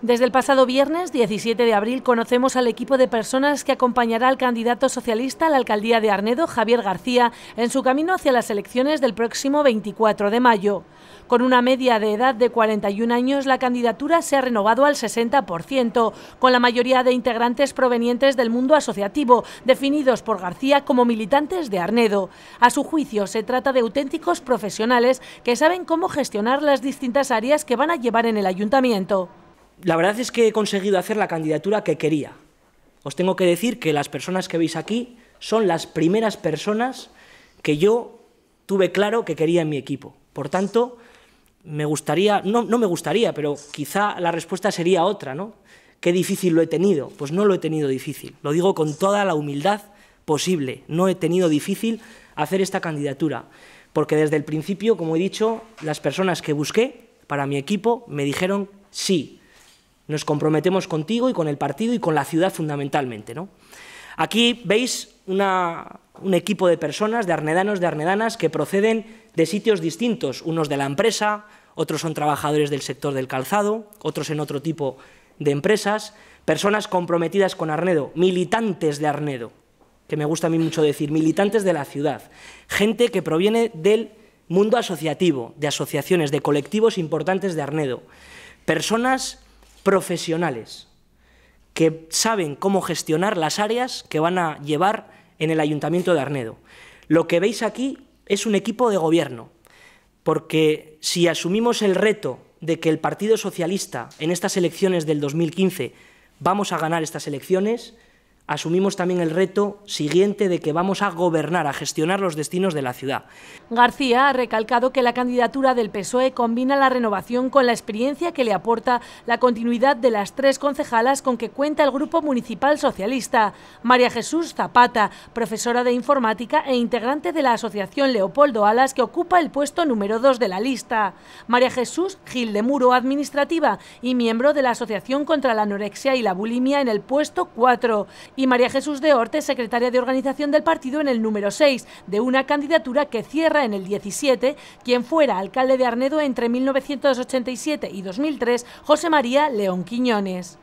Desde el pasado viernes 17 de abril conocemos al equipo de personas que acompañará al candidato socialista a la alcaldía de Arnedo, Javier García, en su camino hacia las elecciones del próximo 24 de mayo. Con una media de edad de 41 años, la candidatura se ha renovado al 60%, con la mayoría de integrantes provenientes del mundo asociativo, definidos por García como militantes de Arnedo. A su juicio, se trata de auténticos profesionales que saben cómo gestionar las distintas áreas que van a llevar en el ayuntamiento la verdad es que he conseguido hacer la candidatura que quería. Os tengo que decir que las personas que veis aquí son las primeras personas que yo tuve claro que quería en mi equipo. Por tanto, me gustaría, no, no me gustaría, pero quizá la respuesta sería otra, ¿no? ¿Qué difícil lo he tenido? Pues no lo he tenido difícil. Lo digo con toda la humildad posible. No he tenido difícil hacer esta candidatura, porque desde el principio, como he dicho, las personas que busqué para mi equipo me dijeron sí, nos comprometemos contigo y con el partido y con la ciudad fundamentalmente. ¿no? Aquí veis un equipo de personas, de arnedanos, de arnedanas, que proceden de sitios distintos, unos de la empresa, otros son trabajadores del sector del calzado, otros en otro tipo de empresas, personas comprometidas con Arnedo, militantes de Arnedo, que me gusta a mí mucho decir, militantes de la ciudad, gente que proviene del mundo asociativo, de asociaciones, de colectivos importantes de Arnedo, personas profesionales que saben cómo gestionar las áreas que van a llevar en el Ayuntamiento de Arnedo. Lo que veis aquí es un equipo de gobierno, porque si asumimos el reto de que el Partido Socialista en estas elecciones del 2015 vamos a ganar estas elecciones, asumimos también el reto siguiente de que vamos a gobernar, a gestionar los destinos de la ciudad. García ha recalcado que la candidatura del PSOE combina la renovación con la experiencia que le aporta la continuidad de las tres concejalas con que cuenta el Grupo Municipal Socialista. María Jesús Zapata, profesora de informática e integrante de la Asociación Leopoldo Alas, que ocupa el puesto número dos de la lista. María Jesús Gil de Muro, administrativa y miembro de la Asociación contra la Anorexia y la Bulimia en el puesto 4 y María Jesús de Orte, secretaria de organización del partido en el número 6, de una candidatura que cierra en el 17, quien fuera alcalde de Arnedo entre 1987 y 2003, José María León Quiñones.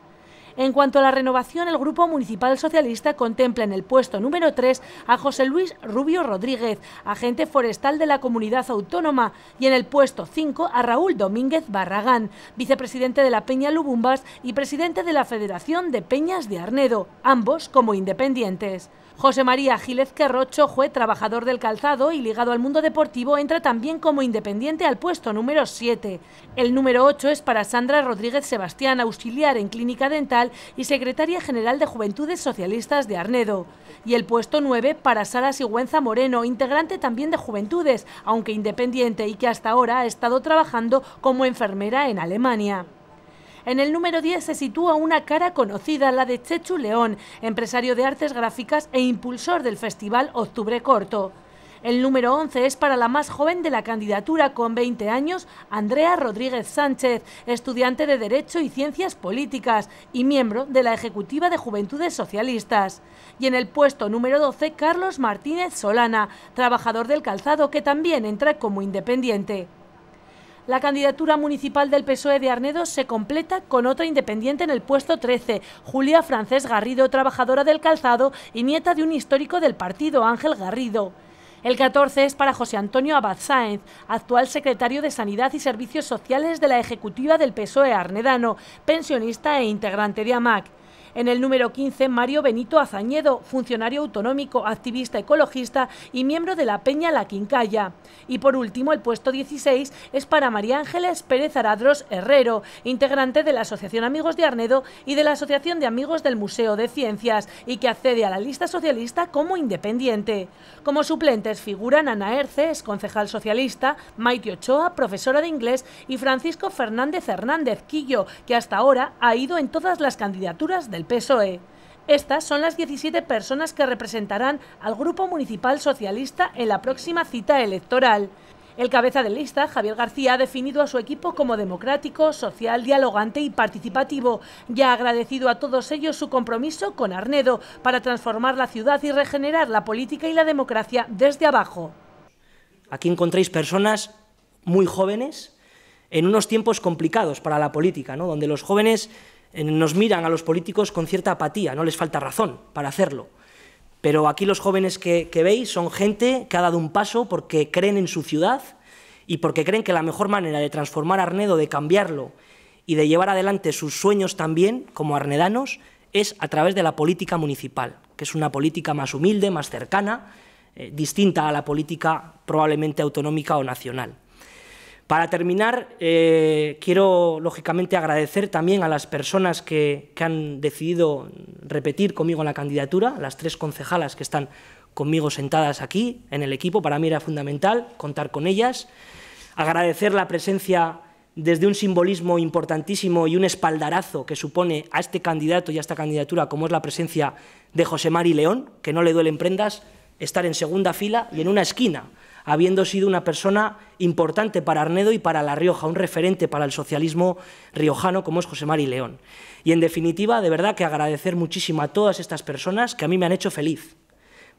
En cuanto a la renovación, el Grupo Municipal Socialista contempla en el puesto número 3 a José Luis Rubio Rodríguez, agente forestal de la comunidad autónoma, y en el puesto 5 a Raúl Domínguez Barragán, vicepresidente de la Peña Lubumbas y presidente de la Federación de Peñas de Arnedo, ambos como independientes. José María Gilez Querrocho juez trabajador del calzado y ligado al mundo deportivo, entra también como independiente al puesto número 7. El número 8 es para Sandra Rodríguez Sebastián, auxiliar en clínica dental y secretaria general de Juventudes Socialistas de Arnedo. Y el puesto 9 para Sara Sigüenza Moreno, integrante también de Juventudes, aunque independiente y que hasta ahora ha estado trabajando como enfermera en Alemania. En el número 10 se sitúa una cara conocida, la de Chechu León, empresario de artes gráficas e impulsor del festival Octubre Corto. El número 11 es para la más joven de la candidatura, con 20 años, Andrea Rodríguez Sánchez, estudiante de Derecho y Ciencias Políticas y miembro de la Ejecutiva de Juventudes Socialistas. Y en el puesto número 12, Carlos Martínez Solana, trabajador del calzado que también entra como independiente. La candidatura municipal del PSOE de Arnedo se completa con otra independiente en el puesto 13, Julia Francés Garrido, trabajadora del calzado y nieta de un histórico del partido, Ángel Garrido. El 14 es para José Antonio Abad Sáenz, actual secretario de Sanidad y Servicios Sociales de la Ejecutiva del PSOE Arnedano, pensionista e integrante de AMAC. En el número 15, Mario Benito Azañedo, funcionario autonómico, activista ecologista y miembro de la Peña La Quincalla. Y por último, el puesto 16 es para María Ángeles Pérez Aradros Herrero, integrante de la Asociación Amigos de Arnedo y de la Asociación de Amigos del Museo de Ciencias, y que accede a la lista socialista como independiente. Como suplentes figuran Ana Erce, concejal socialista, Maite Ochoa, profesora de inglés, y Francisco Fernández Hernández Quillo, que hasta ahora ha ido en todas las candidaturas del PSOE. Estas son las 17 personas que representarán al Grupo Municipal Socialista en la próxima cita electoral. El cabeza de lista, Javier García, ha definido a su equipo como democrático, social, dialogante y participativo y ha agradecido a todos ellos su compromiso con Arnedo para transformar la ciudad y regenerar la política y la democracia desde abajo. Aquí encontréis personas muy jóvenes en unos tiempos complicados para la política, ¿no? donde los jóvenes nos miran a los políticos con cierta apatía, no les falta razón para hacerlo. Pero aquí los jóvenes que, veis son gente que ha dado un paso porque creen en su ciudad y porque creen que la mejor manera de transformar Arnedo, de cambiarlo y de llevar adelante sus sueños también como arnedanos es a través de la política municipal, que es una política más humilde, más cercana, eh, distinta a la política probablemente autonómica o nacional. Para terminar, eh, quiero lógicamente agradecer también a las personas que, han decidido repetir conmigo en la candidatura, las tres concejalas que están conmigo sentadas aquí en el equipo. Para mí era fundamental contar con ellas. Agradecer la presencia desde un simbolismo importantísimo y un espaldarazo que supone a este candidato y a esta candidatura, como es la presencia de José Mari León, que no le duelen prendas estar en segunda fila y en una esquina habiendo sido una persona importante para Arnedo y para La Rioja, un referente para el socialismo riojano como es José Mari León. Y en definitiva, de verdad que agradecer muchísimo a todas estas personas que a mí me han hecho feliz,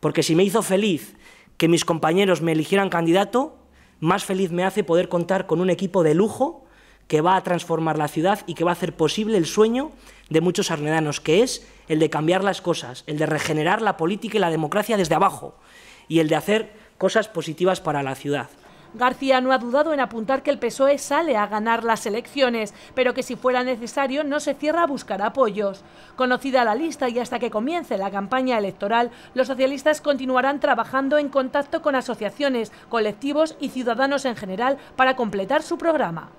porque si me hizo feliz que mis compañeros me eligieran candidato, más feliz me hace poder contar con un equipo de lujo que va a transformar la ciudad y que va a hacer posible el sueño de muchos arnedanos, que es el de cambiar las cosas, el de regenerar la política y la democracia desde abajo y el de hacer cosas positivas para la ciudad. García no ha dudado en apuntar que el PSOE sale a ganar las elecciones, pero que si fuera necesario no se cierra a buscar apoyos. Conocida la lista y hasta que comience la campaña electoral, los socialistas continuarán trabajando en contacto con asociaciones, colectivos y ciudadanos en general para completar su programa.